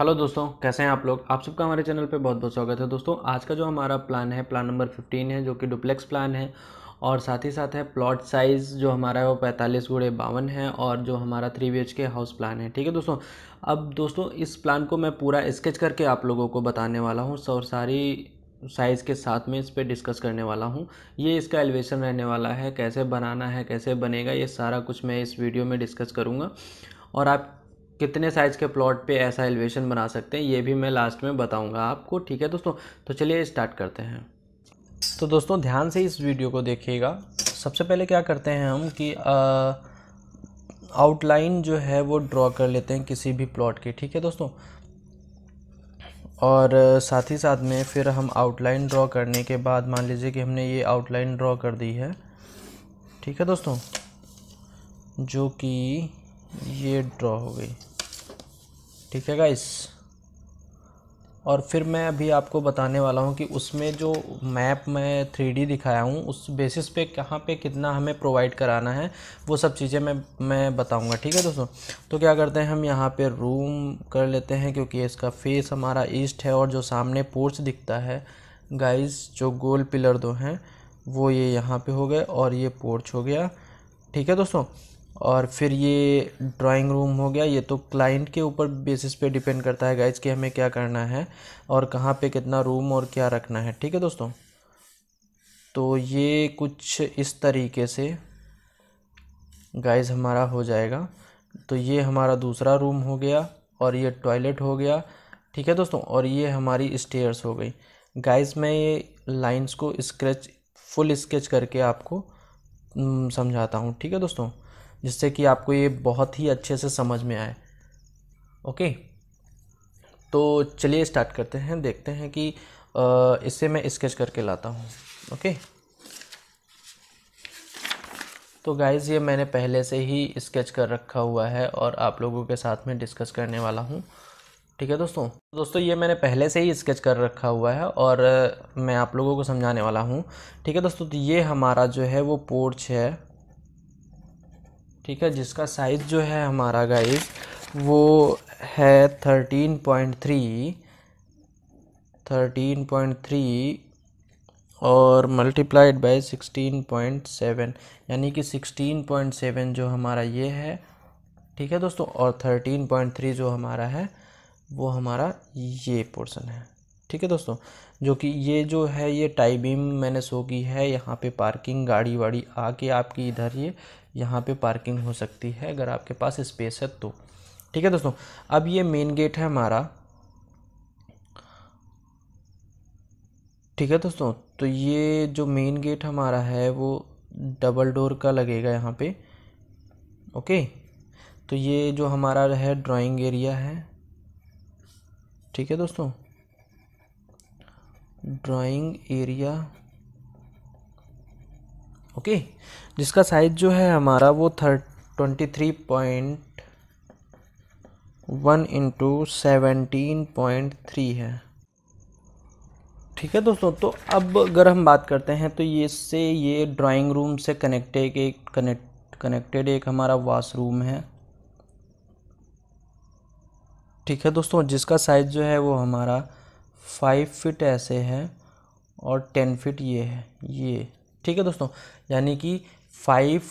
hello दोस्तों कैसे हैं आप लोग आप सबका हमारे चैनल पे बहुत बहुत स्वागत है दोस्तों आज का जो हमारा प्लान है प्लान नंबर फिफ्टीन है जो कि डुप्लेक्स प्लान है और साथ ही साथ है प्लॉट साइज़ जो हमारा है वो पैंतालीस गुड़े बावन है और जो हमारा थ्री बी के हाउस प्लान है ठीक है दोस्तों अब दोस्तों इस प्लान को मैं पूरा स्केच करके आप लोगों को बताने वाला हूँ और सारी साइज़ के साथ में इस पर डिस्कस करने वाला हूँ ये इसका एलिवेशन रहने वाला है कैसे बनाना है कैसे बनेगा ये सारा कुछ मैं इस वीडियो में डिस्कस करूँगा और आप कितने साइज़ के प्लॉट पे ऐसा एलिवेशन बना सकते हैं ये भी मैं लास्ट में बताऊंगा आपको ठीक है दोस्तों तो चलिए स्टार्ट करते हैं तो दोस्तों ध्यान से इस वीडियो को देखिएगा सबसे पहले क्या करते हैं हम कि आउटलाइन जो है वो ड्रॉ कर लेते हैं किसी भी प्लॉट की ठीक है दोस्तों और साथ ही साथ में फिर हम आउटलाइन ड्रॉ करने के बाद मान लीजिए कि हमने ये आउटलाइन ड्रॉ कर दी है ठीक है दोस्तों जो कि ये ड्रॉ हो गई ठीक है गाइस और फिर मैं अभी आपको बताने वाला हूँ कि उसमें जो मैप मैं थ्री दिखाया हूँ उस बेसिस पे कहाँ पे कितना हमें प्रोवाइड कराना है वो सब चीज़ें मैं मैं बताऊँगा ठीक है दोस्तों तो क्या करते हैं हम यहाँ पे रूम कर लेते हैं क्योंकि इसका फेस हमारा ईस्ट है और जो सामने पोर्च दिखता है गाइस जो गोल पिलर दो हैं वो ये यहाँ पर हो गए और ये पोर्च हो गया ठीक है दोस्तों और फिर ये ड्राइंग रूम हो गया ये तो क्लाइंट के ऊपर बेसिस पे डिपेंड करता है गाइज कि हमें क्या करना है और कहाँ पे कितना रूम और क्या रखना है ठीक है दोस्तों तो ये कुछ इस तरीके से गाइज हमारा हो जाएगा तो ये हमारा दूसरा रूम हो गया और ये टॉयलेट हो गया ठीक है दोस्तों और ये हमारी स्टेयर्स हो गई गाइज मैं ये लाइन्स को स्क्रेच फुल स्केच करके आपको हम्म, समझाता हूँ ठीक है दोस्तों जिससे कि आपको ये बहुत ही अच्छे से समझ में आए ओके तो चलिए स्टार्ट करते हैं देखते हैं कि इससे मैं स्केच करके लाता हूँ ओके तो गाइज़ ये मैंने पहले से ही स्केच कर रखा हुआ है और आप लोगों के साथ में डिस्कस करने वाला हूँ ठीक है दोस्तों तो दोस्तों ये मैंने पहले से ही स्केच कर रखा हुआ है और मैं आप लोगों को समझाने वाला हूँ ठीक है दोस्तों तो ये हमारा जो है वो पोर्च है ठीक है जिसका साइज़ जो है हमारा गाइस वो है thirteen point three thirteen point three और multiplied by sixteen point seven यानी कि सिक्सटीन पॉइंट सेवन जो हमारा ये है ठीक है दोस्तों और थर्टीन पॉइंट थ्री जो हमारा है वो हमारा ये पोर्शन है ठीक है दोस्तों जो कि ये जो है ये टाई बीम मैंने सो की है यहाँ पे पार्किंग गाड़ी वाड़ी आके आपकी इधर ये यहाँ पे पार्किंग हो सकती है अगर आपके पास स्पेस है तो ठीक है दोस्तों अब ये मेन गेट है हमारा ठीक है दोस्तों तो ये जो मेन गेट हमारा है वो डबल डोर का लगेगा यहाँ पे ओके तो ये जो हमारा है ड्राइंग एरिया है ठीक है दोस्तों ड्राइंग एरिया ओके जिसका साइज जो है हमारा वो thirty twenty three point one into seventeen point three है ठीक है दोस्तों तो अब अगर हम बात करते हैं तो ये से ये ड्राइंग रूम से कनेक्टेड एक कनेक्ट कनेक्टेड एक हमारा वाशरूम है ठीक है दोस्तों जिसका साइज़ जो है वो हमारा फाइव फिट ऐसे है और टेन फिट ये है ये ठीक है दोस्तों यानी कि फाइव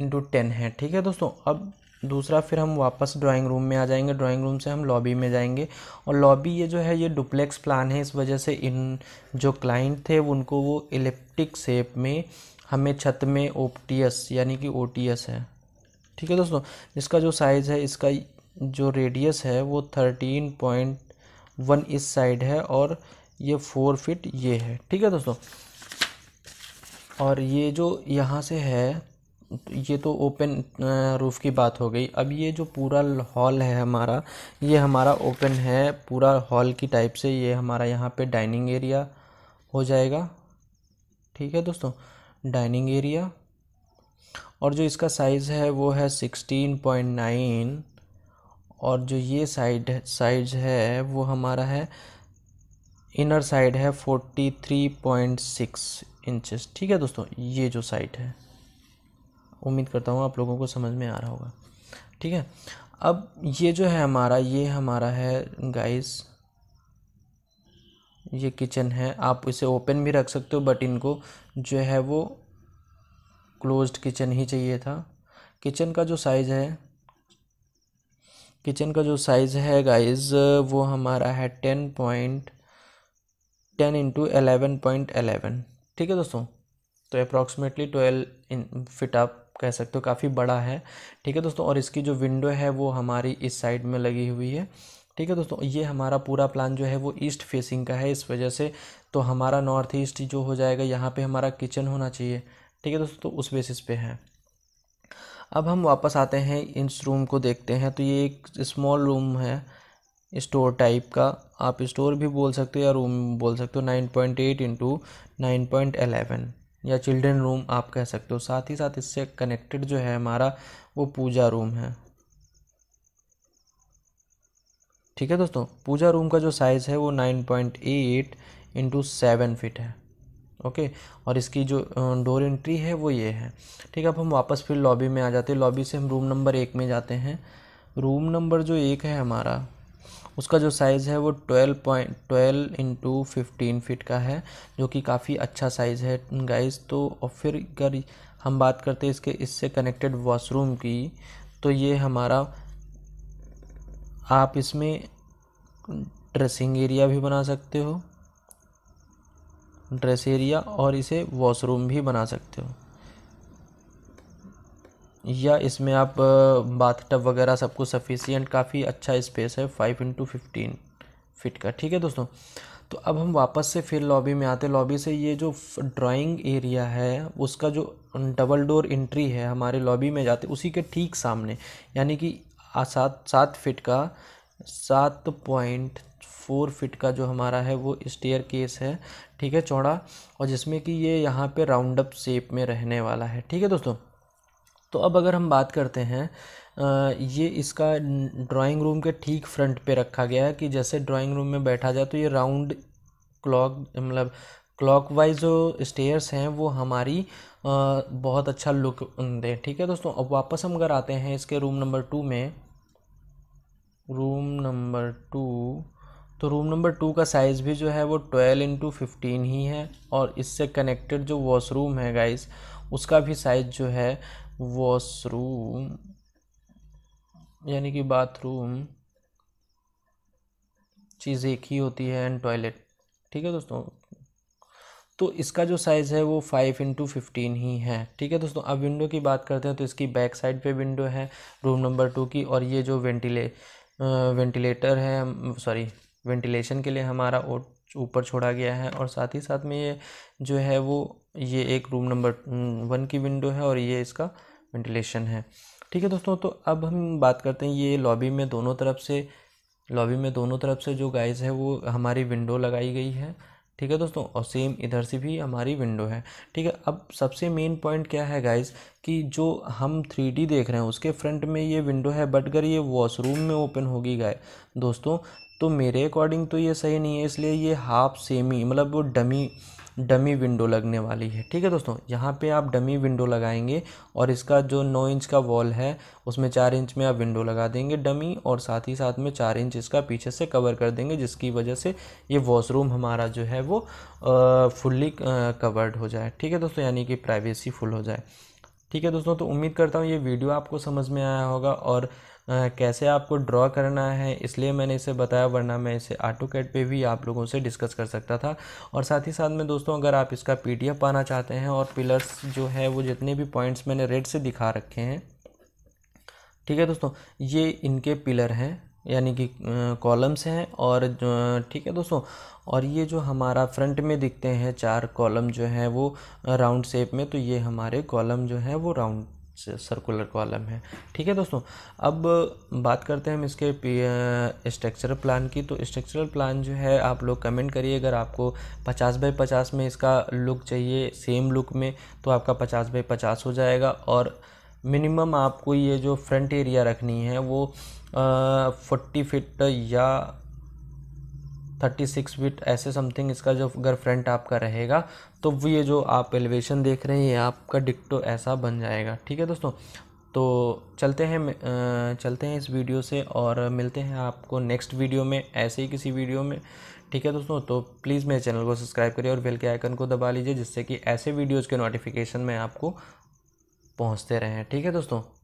इंटू टेन है ठीक है दोस्तों अब दूसरा फिर हम वापस ड्राइंग रूम में आ जाएंगे ड्राइंग रूम से हम लॉबी में जाएंगे और लॉबी ये जो है ये डुप्लेक्स प्लान है इस वजह से इन जो क्लाइंट थे उनको वो इलेप्टिक सेप में हमें छत में ओ यानी कि ओ है ठीक है दोस्तों इसका जो साइज़ है इसका जो रेडियस है वो थर्टीन पॉइंट वन इस साइड है और ये फोर फिट ये है ठीक है दोस्तों और ये जो यहाँ से है ये तो ओपन रूफ़ की बात हो गई अब ये जो पूरा हॉल है हमारा ये हमारा ओपन है पूरा हॉल की टाइप से ये हमारा यहाँ पे डाइनिंग एरिया हो जाएगा ठीक है दोस्तों डाइनिंग एरिया और जो इसका साइज़ है वो है सिक्सटीन पॉइंट नाइन और जो ये साइड साइज है वो हमारा है इनर साइड है forty three point six inches ठीक है दोस्तों ये जो साइट है उम्मीद करता हूँ आप लोगों को समझ में आ रहा होगा ठीक है अब ये जो है हमारा ये हमारा है गाइस ये किचन है आप इसे ओपन भी रख सकते हो बट इनको जो है वो क्लोज्ड किचन ही चाहिए था किचन का जो साइज़ है किचन का जो साइज़ है गाइस वो हमारा है ten point ten into eleven point eleven ठीक है दोस्तों तो अप्रॉक्सीमेटली ट्वेल्व इन फिट आप कह सकते हो काफ़ी बड़ा है ठीक है दोस्तों और इसकी जो विंडो है वो हमारी इस साइड में लगी हुई है ठीक है दोस्तों ये हमारा पूरा प्लान जो है वो ईस्ट फेसिंग का है इस वजह से तो हमारा नॉर्थ ईस्ट जो हो जाएगा यहाँ पे हमारा किचन होना चाहिए ठीक है दोस्तों तो उस बेसिस पे है अब हम वापस आते हैं इस रूम को देखते हैं तो ये एक स्मॉल रूम है स्टोर टाइप का आप स्टोर भी बोल सकते हो या रूम बोल सकते हो nine point eight into nine point eleven या चिल्ड्रन रूम आप कह सकते हो साथ ही साथ इससे कनेक्टेड जो है हमारा वो पूजा रूम है ठीक है दोस्तों पूजा रूम का जो साइज़ है वो nine point eight into seven feet है ओके और इसकी जो डोर एंट्री है वो ये है ठीक है अब हम वापस फिर लॉबी में आ जाते हैं लॉबी से हम रूम नंबर एक में जाते हैं रूम नंबर जो एक है हमारा उसका जो साइज़ है वो twelve point twelve into fifteen feet का है जो कि काफ़ी अच्छा साइज़ है गाइस तो और फिर अगर हम बात करते हैं इसके इससे कनेक्टेड वॉशरूम की तो ये हमारा आप इसमें ड्रेसिंग एरिया भी बना सकते हो ड्रेस एरिया और इसे वॉशरूम भी बना सकते हो या इसमें आप बाथ टब वगैरह सब कुछ सफिशियंट काफ़ी अच्छा स्पेस है फाइव इंटू फिफ्टीन फिट का ठीक है दोस्तों तो अब हम वापस से फिर लॉबी में आते लॉबी से ये जो ड्राइंग एरिया है उसका जो डबल डोर एंट्री है हमारे लॉबी में जाते उसी के ठीक सामने यानी कि सात सात फिट का सात पॉइंट फोर फिट का जो हमारा है वो स्टेयर केस है ठीक है चौड़ा और जिसमें कि ये यहाँ पे राउंड अप शेप में रहने वाला है ठीक है दोस्तों तो अब अगर हम बात करते हैं ये इसका ड्राइंग रूम के ठीक फ्रंट पे रखा गया है कि जैसे ड्राइंग रूम में बैठा जाए तो ये राउंड क्लॉक मतलब क्लॉक वाइज जो स्टेयर्स हैं वो हमारी बहुत अच्छा लुक दें ठीक है दोस्तों अब वापस हम अगर आते हैं इसके रूम नंबर टू में रूम नंबर टू तो रूम नंबर टू का साइज़ भी जो है वो ट्वेल्व इंटू फिफ्टीन ही है और इससे कनेक्टेड जो वॉशरूम है गाइस उसका भी साइज़ जो है वॉशरूम यानी कि बाथरूम चीज़ एक ही होती है एंड टॉयलेट ठीक है दोस्तों तो इसका जो साइज़ है वो फाइव इंटू फिफ्टीन ही है ठीक है दोस्तों अब विंडो की बात करते हैं तो इसकी बैक साइड पे विंडो है रूम नंबर टू की और ये जो वेंटिले वेंटिलेटर है सॉरी वेंटिलेशन के लिए हमारा ऊपर छोड़ा गया है और साथ ही साथ में ये जो है वो ये एक रूम नंबर वन की विंडो है और ये इसका वेंटिलेशन है ठीक है दोस्तों तो अब हम बात करते हैं ये लॉबी में दोनों तरफ से लॉबी में दोनों तरफ से जो गाइस है वो हमारी विंडो लगाई गई है ठीक है दोस्तों और सेम इधर से भी हमारी विंडो है ठीक है अब सबसे मेन पॉइंट क्या है गाइस कि जो हम थ्री देख रहे हैं उसके फ्रंट में ये विंडो है बट अगर ये वॉशरूम में ओपन होगी गाय दोस्तों तो मेरे अकॉर्डिंग तो ये सही नहीं है इसलिए ये हाफ सेमी मतलब वो डमी डमी विंडो लगने वाली है ठीक है दोस्तों यहाँ पे आप डमी विंडो लगाएंगे और इसका जो नौ इंच का वॉल है उसमें चार इंच में आप विंडो लगा देंगे डमी और साथ ही साथ में चार इंच इसका पीछे से कवर कर देंगे जिसकी वजह से ये वॉशरूम हमारा जो है वो फुल्ली कवर्ड हो जाए ठीक है दोस्तों यानी कि प्राइवेसी फुल हो जाए ठीक है दोस्तों तो उम्मीद करता हूँ ये वीडियो आपको समझ में आया होगा और आ, कैसे आपको ड्रॉ करना है इसलिए मैंने इसे बताया वरना मैं इसे आटो कैट पर भी आप लोगों से डिस्कस कर सकता था और साथ ही साथ में दोस्तों अगर आप इसका पी पाना चाहते हैं और पिलर्स जो है वो जितने भी पॉइंट्स मैंने रेड से दिखा रखे हैं ठीक है दोस्तों ये इनके पिलर हैं यानी कि कॉलम्स हैं और ठीक है दोस्तों और ये जो हमारा फ्रंट में दिखते हैं चार कॉलम जो हैं वो राउंड शेप में तो ये हमारे कॉलम जो हैं वो राउंड सर्कुलर कॉलम है ठीक है दोस्तों अब बात करते हैं हम इसके स्ट्रक्चरल प्लान की तो स्ट्रक्चरल प्लान जो है आप लोग कमेंट करिए अगर आपको 50 बाई 50 में इसका लुक चाहिए सेम लुक में तो आपका 50 बाई 50 हो जाएगा और मिनिमम आपको ये जो फ्रंट एरिया रखनी है वो फोर्टी फिट या थर्टी सिक्स फिट ऐसे समथिंग इसका जो अगर फ्रंट आपका रहेगा तो ये जो आप एलिवेशन देख रहे हैं ये आपका डिक्टो ऐसा बन जाएगा ठीक है दोस्तों तो चलते हैं चलते हैं इस वीडियो से और मिलते हैं आपको नेक्स्ट वीडियो में ऐसे ही किसी वीडियो में ठीक है दोस्तों तो प्लीज़ मेरे चैनल को सब्सक्राइब करिए और बेल के आइकन को दबा लीजिए जिससे कि ऐसे वीडियोज़ के नोटिफिकेशन मैं आपको पहुँचते रहें ठीक है दोस्तों